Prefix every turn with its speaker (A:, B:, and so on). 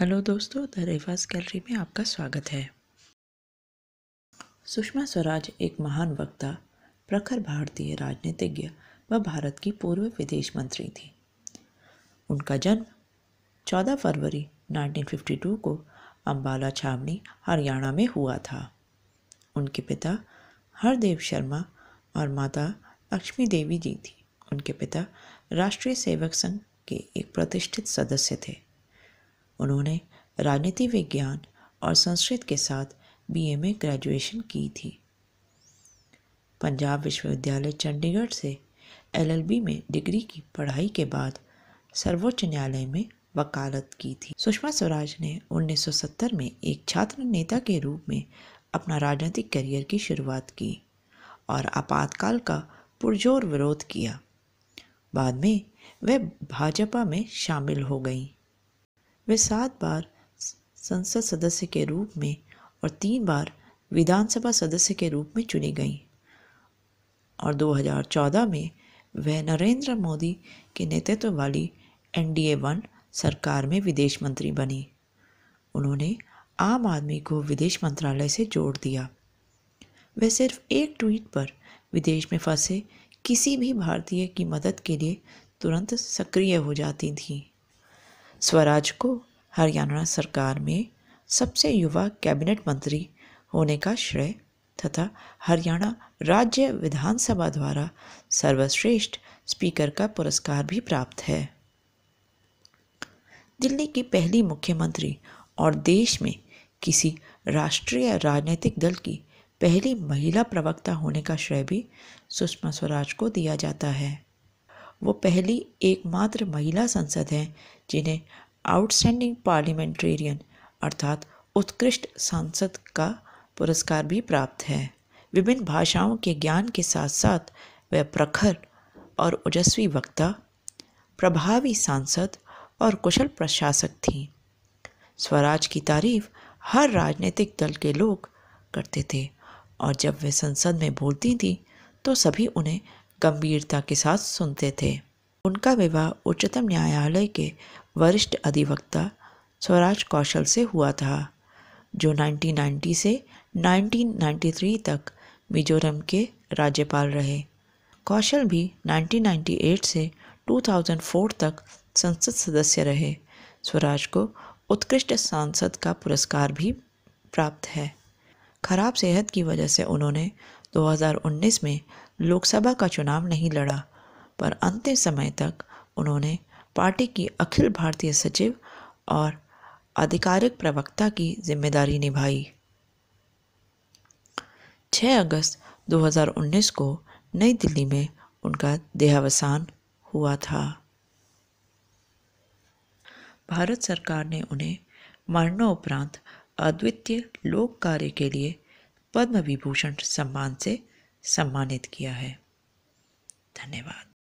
A: hello दोस्तों the रेवास gallery में आपका स्वागत है सुषमा स्वराज एक महान वक्ता प्रखर भारतीय राजनीतिज्ञ व भारत की पूर्व विदेश मंत्री थी उनका जन्म 14 फरवरी 1952 को अंबाला छावनी हरियाणा में हुआ था उनके पिता हरदेव शर्मा और माता लक्ष्मी देवी जी थी उनके पिता राष्ट्रीय सेवक संघ के एक प्रतिष्ठित सदस्य थे उन्होंने राजनीति विज्ञान और संस्कृत के साथ बीए में ग्रेजुएशन की थी पंजाब विश्वविद्यालय चंडीगढ़ से एलएलबी में डिग्री की पढ़ाई के बाद सर्वोच्च न्यायालय में वकालत की थी सुषमा स्वराज ने 1970 में एक छात्र नेता के रूप में अपना राजनीतिक करियर की शुरुआत की और आपातकाल का पुरजोर विरोध किया बाद में वह भाजपा में शामिल हो गईं वे सात बार संसद सदस्य के रूप में और तीन बार विधानसभा सदस्य के रूप में चुनी गईं और 2014 में वह नरेंद्र मोदी के नेतृत्व वाली एनडीए वन सरकार में विदेश मंत्री बनी उन्होंने आम आदमी को विदेश मंत्रालय से जोड़ दिया वह सिर्फ एक ट्वीट पर विदेश में फंसे किसी भी भारतीय की मदद के लिए तुरंत सक्रिय हो जाती थीं स्वराज को हरियाणा सरकार में सबसे युवा कैबिनेट मंत्री होने का श्रेय तथा हरियाणा राज्य विधानसभा द्वारा सर्वश्रेष्ठ स्पीकर का पुरस्कार भी प्राप्त है दिल्ली की पहली मुख्यमंत्री और देश में किसी राष्ट्रीय राजनीतिक दल की पहली महिला प्रवक्ता होने का श्रेय भी सुषमा स्वराज को दिया जाता है वो पहली एकमात्र महिला सांसद हैं जिन्हें आउटस्टैंडिंग पार्लियामेंटेरियन अर्थात उत्कृष्ट सांसद का पुरस्कार भी प्राप्त है विभिन्न भाषाओं के ज्ञान के साथ साथ वह प्रखर और ओजस्वी वक्ता प्रभावी सांसद और कुशल प्रशासक थीं स्वराज की तारीफ हर राजनीतिक दल के लोग करते थे और जब वे संसद में बोलती थीं तो सभी उन्हें गंभीरता के साथ सुनते थे उनका विवाह उच्चतम न्यायालय के वरिष्ठ अधिवक्ता स्वराज कौशल से हुआ था जो 1990 से 1993 तक मिजोरम के राज्यपाल रहे कौशल भी 1998 से 2004 तक संसद सदस्य रहे स्वराज को उत्कृष्ट सांसद का पुरस्कार भी प्राप्त है खराब सेहत की वजह से उन्होंने 2019 में लोकसभा का चुनाव नहीं लड़ा पर अंतिम समय तक उन्होंने पार्टी की अखिल भारतीय सचिव और आधिकारिक प्रवक्ता की जिम्मेदारी निभाई 6 अगस्त 2019 को नई दिल्ली में उनका देहावसान हुआ था भारत सरकार ने उन्हें मरणोपरांत अद्वितीय लोक कार्य के लिए पद्म विभूषण सम्मान से सम्मानित किया है धन्यवाद